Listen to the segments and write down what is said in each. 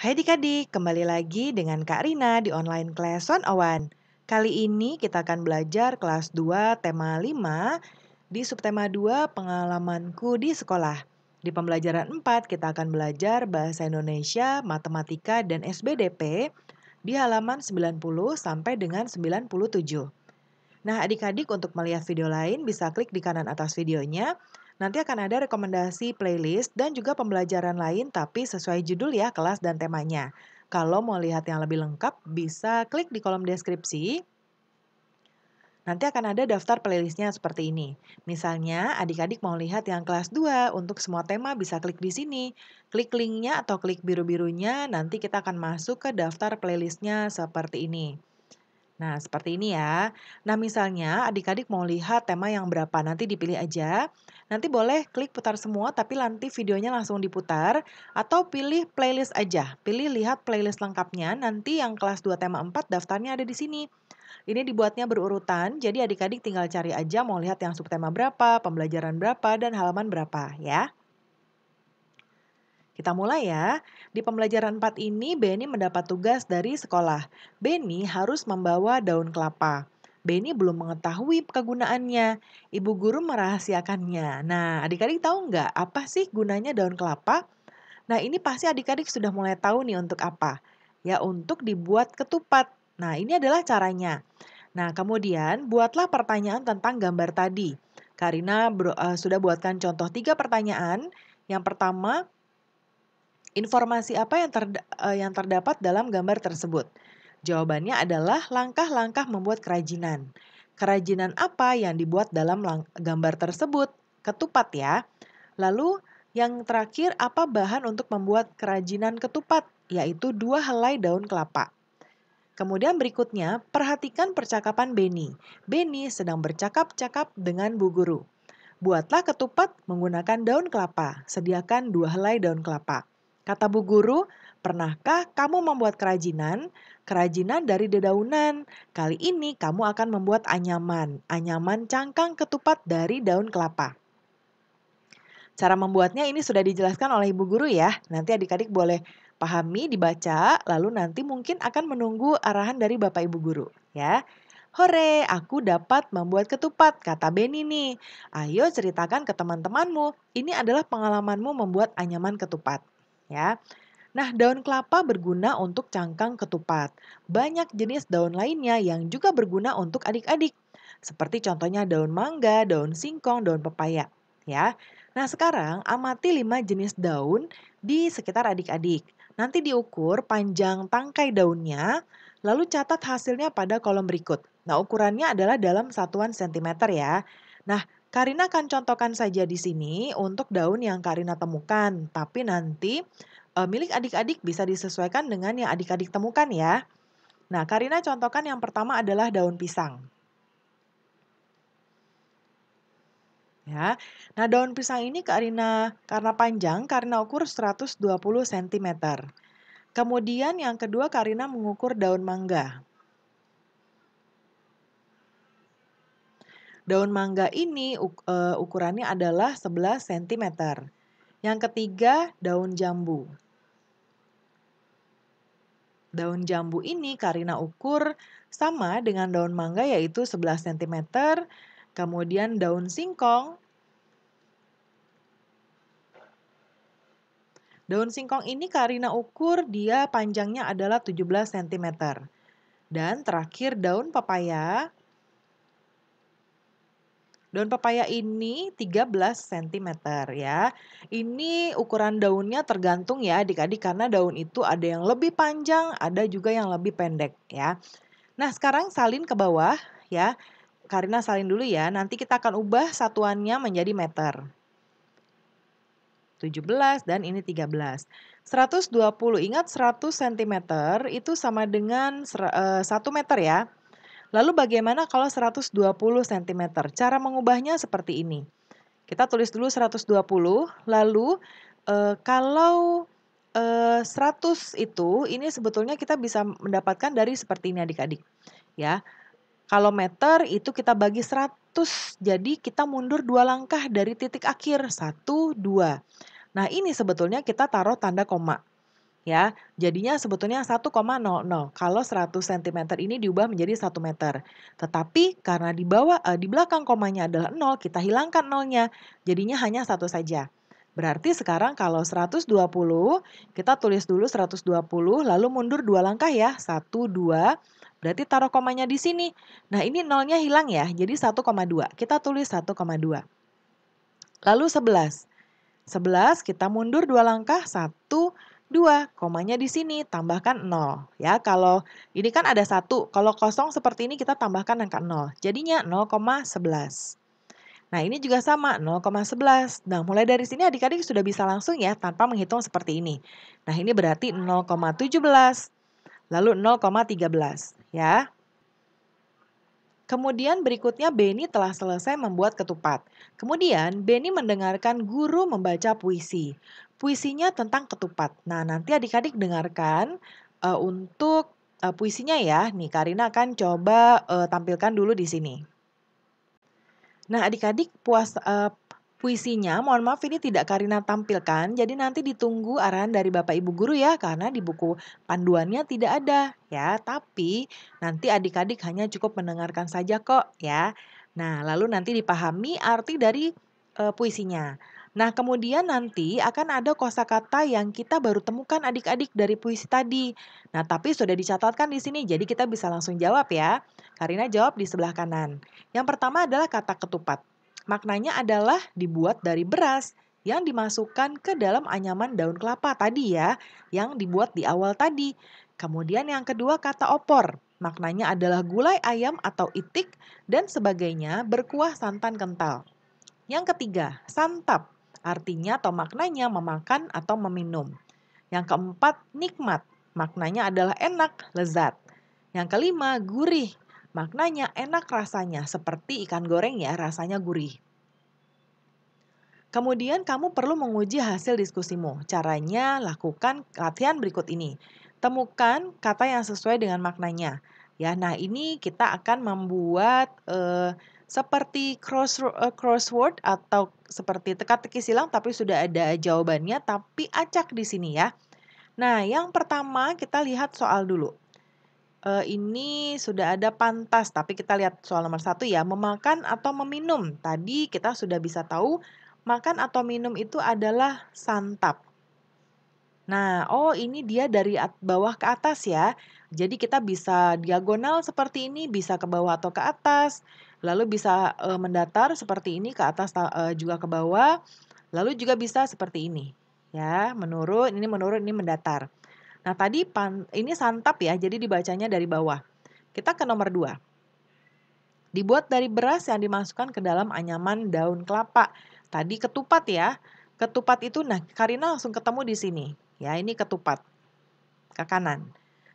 Hai adik-adik, kembali lagi dengan Kak Rina di online kelas Awan. Kali ini kita akan belajar kelas 2 tema 5 di subtema 2 pengalamanku di sekolah. Di pembelajaran 4 kita akan belajar bahasa Indonesia, matematika, dan SBDP di halaman 90 sampai dengan 97. Nah adik-adik untuk melihat video lain bisa klik di kanan atas videonya Nanti akan ada rekomendasi playlist dan juga pembelajaran lain tapi sesuai judul ya, kelas dan temanya. Kalau mau lihat yang lebih lengkap, bisa klik di kolom deskripsi. Nanti akan ada daftar playlistnya seperti ini. Misalnya, adik-adik mau lihat yang kelas 2, untuk semua tema bisa klik di sini. Klik linknya atau klik biru-birunya, nanti kita akan masuk ke daftar playlistnya seperti ini. Nah, seperti ini ya. Nah, misalnya adik-adik mau lihat tema yang berapa, nanti dipilih aja. Nanti boleh klik putar semua, tapi nanti videonya langsung diputar. Atau pilih playlist aja. Pilih lihat playlist lengkapnya, nanti yang kelas 2 tema 4 daftarnya ada di sini. Ini dibuatnya berurutan, jadi adik-adik tinggal cari aja mau lihat yang subtema berapa, pembelajaran berapa, dan halaman berapa ya. Kita mulai ya. Di pembelajaran 4 ini, Benny mendapat tugas dari sekolah. Benny harus membawa daun kelapa. Benny belum mengetahui kegunaannya. Ibu guru merahasiakannya. Nah, adik-adik tahu nggak apa sih gunanya daun kelapa? Nah, ini pasti adik-adik sudah mulai tahu nih untuk apa. Ya, untuk dibuat ketupat. Nah, ini adalah caranya. Nah, kemudian buatlah pertanyaan tentang gambar tadi. Karina uh, sudah buatkan contoh tiga pertanyaan. Yang pertama, Informasi apa yang, terda eh, yang terdapat dalam gambar tersebut? Jawabannya adalah langkah-langkah membuat kerajinan. Kerajinan apa yang dibuat dalam gambar tersebut? Ketupat ya. Lalu yang terakhir apa bahan untuk membuat kerajinan ketupat? Yaitu dua helai daun kelapa. Kemudian berikutnya, perhatikan percakapan Benny. Benny sedang bercakap-cakap dengan Bu Guru. Buatlah ketupat menggunakan daun kelapa. Sediakan dua helai daun kelapa. Kata Bu Guru, pernahkah kamu membuat kerajinan? Kerajinan dari dedaunan. Kali ini kamu akan membuat anyaman. Anyaman cangkang ketupat dari daun kelapa. Cara membuatnya ini sudah dijelaskan oleh Ibu Guru ya. Nanti adik-adik boleh pahami, dibaca, lalu nanti mungkin akan menunggu arahan dari Bapak Ibu Guru ya. Hore, aku dapat membuat ketupat, kata Beni nih. Ayo ceritakan ke teman-temanmu, ini adalah pengalamanmu membuat anyaman ketupat ya. Nah, daun kelapa berguna untuk cangkang ketupat. Banyak jenis daun lainnya yang juga berguna untuk adik-adik. Seperti contohnya daun mangga, daun singkong, daun pepaya. Ya. Nah, sekarang amati 5 jenis daun di sekitar adik-adik. Nanti diukur panjang tangkai daunnya, lalu catat hasilnya pada kolom berikut. Nah, ukurannya adalah dalam satuan sentimeter ya. Nah, Karina akan contohkan saja di sini untuk daun yang Karina temukan, tapi nanti e, milik adik-adik bisa disesuaikan dengan yang adik-adik temukan ya. Nah, Karina contohkan yang pertama adalah daun pisang. Ya. Nah, daun pisang ini Karina karena panjang, karena ukur 120 cm. Kemudian yang kedua Karina mengukur daun mangga. Daun mangga ini uk uh, ukurannya adalah 11 cm. Yang ketiga, daun jambu. Daun jambu ini Karina ukur sama dengan daun mangga yaitu 11 cm. Kemudian daun singkong. Daun singkong ini Karina ukur dia panjangnya adalah 17 cm. Dan terakhir daun pepaya Daun pepaya ini 13 cm ya. Ini ukuran daunnya tergantung ya adik-adik karena daun itu ada yang lebih panjang, ada juga yang lebih pendek ya. Nah sekarang salin ke bawah ya. Karina salin dulu ya, nanti kita akan ubah satuannya menjadi meter. 17 dan ini 13. 120, ingat 100 cm itu sama dengan 1 eh, meter ya. Lalu bagaimana kalau 120 cm? Cara mengubahnya seperti ini. Kita tulis dulu 120, lalu e, kalau e, eh, 100 itu, ini sebetulnya kita bisa mendapatkan dari seperti ini adik-adik. Ya, kalau meter itu kita bagi 100, jadi kita mundur dua langkah dari titik akhir, 1, 2. Nah ini sebetulnya kita taruh tanda koma ya. Jadinya sebetulnya 1,00 kalau 100 cm ini diubah menjadi 1 meter. Tetapi karena di bawah eh, di belakang komanya adalah 0, kita hilangkan nolnya. Jadinya hanya satu saja. Berarti sekarang kalau 120, kita tulis dulu 120, lalu mundur dua langkah ya. 1, 2, berarti taruh komanya di sini. Nah ini nolnya hilang ya, jadi 1,2. Kita tulis 1,2. Lalu 11. 11 kita mundur dua langkah, 1, 2, 2, komanya di sini, tambahkan 0. Ya, kalau ini kan ada satu kalau kosong seperti ini kita tambahkan angka 0. Jadinya 0,11. Nah, ini juga sama, 0,11. Nah, mulai dari sini adik-adik sudah bisa langsung ya, tanpa menghitung seperti ini. Nah, ini berarti 0,17, lalu 0,13 ya. Kemudian berikutnya Beni telah selesai membuat ketupat. Kemudian Beni mendengarkan guru membaca puisi puisinya tentang ketupat. Nah, nanti adik-adik dengarkan uh, untuk uh, puisinya ya. Nih, Karina akan coba uh, tampilkan dulu di sini. Nah, adik-adik puas uh, puisinya, mohon maaf ini tidak Karina tampilkan. Jadi nanti ditunggu arahan dari Bapak Ibu guru ya karena di buku panduannya tidak ada ya. Tapi nanti adik-adik hanya cukup mendengarkan saja kok ya. Nah, lalu nanti dipahami arti dari uh, puisinya. Nah, kemudian nanti akan ada kosakata yang kita baru temukan adik-adik dari puisi tadi. Nah, tapi sudah dicatatkan di sini, jadi kita bisa langsung jawab ya. Karina jawab di sebelah kanan. Yang pertama adalah kata ketupat. Maknanya adalah dibuat dari beras yang dimasukkan ke dalam anyaman daun kelapa tadi ya, yang dibuat di awal tadi. Kemudian yang kedua kata opor. Maknanya adalah gulai ayam atau itik dan sebagainya berkuah santan kental. Yang ketiga, santap artinya atau maknanya memakan atau meminum. Yang keempat, nikmat, maknanya adalah enak, lezat. Yang kelima, gurih, maknanya enak rasanya, seperti ikan goreng ya, rasanya gurih. Kemudian kamu perlu menguji hasil diskusimu. Caranya lakukan latihan berikut ini. Temukan kata yang sesuai dengan maknanya. Ya, nah ini kita akan membuat eh, seperti cross, uh, crossword atau seperti teka-teki silang tapi sudah ada jawabannya tapi acak di sini ya. Nah, yang pertama kita lihat soal dulu. Uh, ini sudah ada pantas, tapi kita lihat soal nomor satu ya, memakan atau meminum. Tadi kita sudah bisa tahu makan atau minum itu adalah santap. Nah, oh ini dia dari bawah ke atas ya. Jadi kita bisa diagonal seperti ini, bisa ke bawah atau ke atas. Lalu bisa uh, mendatar seperti ini ke atas uh, juga ke bawah. Lalu juga bisa seperti ini. Ya, menurun, ini menurun, ini mendatar. Nah, tadi pan, ini santap ya, jadi dibacanya dari bawah. Kita ke nomor dua Dibuat dari beras yang dimasukkan ke dalam anyaman daun kelapa. Tadi ketupat ya. Ketupat itu, nah Karina langsung ketemu di sini. Ya, ini ketupat. Ke kanan.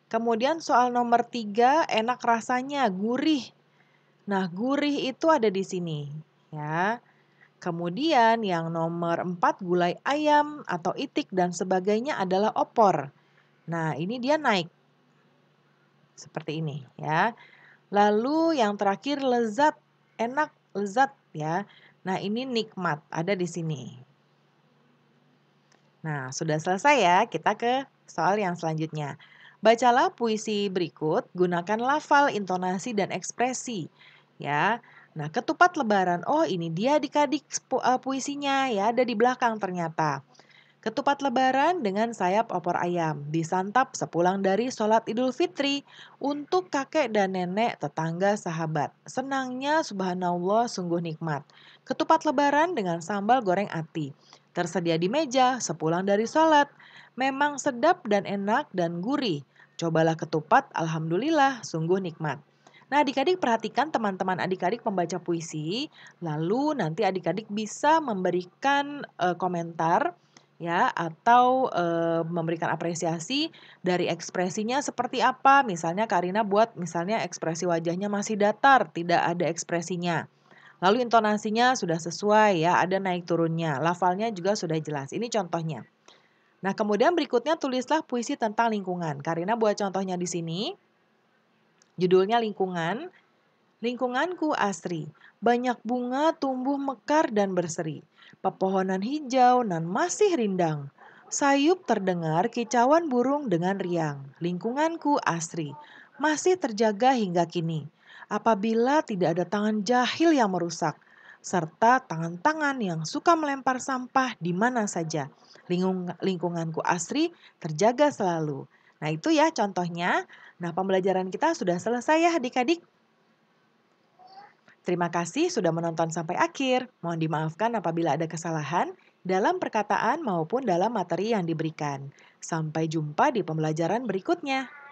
Kemudian soal nomor tiga enak rasanya, gurih. Nah, gurih itu ada di sini, ya. Kemudian yang nomor 4 gulai ayam atau itik dan sebagainya adalah opor. Nah, ini dia naik. Seperti ini, ya. Lalu yang terakhir lezat, enak, lezat, ya. Nah, ini nikmat ada di sini. Nah, sudah selesai ya. Kita ke soal yang selanjutnya. Bacalah puisi berikut, gunakan lafal, intonasi, dan ekspresi ya. Nah, ketupat lebaran. Oh, ini dia adik-adik eh, puisinya ya, ada di belakang ternyata. Ketupat lebaran dengan sayap opor ayam disantap sepulang dari sholat Idul Fitri untuk kakek dan nenek tetangga sahabat. Senangnya subhanallah sungguh nikmat. Ketupat lebaran dengan sambal goreng ati. Tersedia di meja sepulang dari sholat. Memang sedap dan enak dan gurih. Cobalah ketupat, alhamdulillah sungguh nikmat. Nah, adik-adik perhatikan teman-teman adik-adik membaca puisi, lalu nanti adik-adik bisa memberikan e, komentar ya atau e, memberikan apresiasi dari ekspresinya seperti apa. Misalnya Karina buat misalnya ekspresi wajahnya masih datar, tidak ada ekspresinya. Lalu intonasinya sudah sesuai ya, ada naik turunnya. Lafalnya juga sudah jelas. Ini contohnya. Nah, kemudian berikutnya tulislah puisi tentang lingkungan. Karina buat contohnya di sini. Judulnya Lingkungan. Lingkunganku asri, banyak bunga tumbuh mekar dan berseri. Pepohonan hijau nan masih rindang. Sayup terdengar kicauan burung dengan riang. Lingkunganku asri, masih terjaga hingga kini. Apabila tidak ada tangan jahil yang merusak, serta tangan-tangan yang suka melempar sampah di mana saja. lingkunganku asri terjaga selalu. Nah, itu ya contohnya. Nah, pembelajaran kita sudah selesai ya adik-adik. Terima kasih sudah menonton sampai akhir. Mohon dimaafkan apabila ada kesalahan dalam perkataan maupun dalam materi yang diberikan. Sampai jumpa di pembelajaran berikutnya.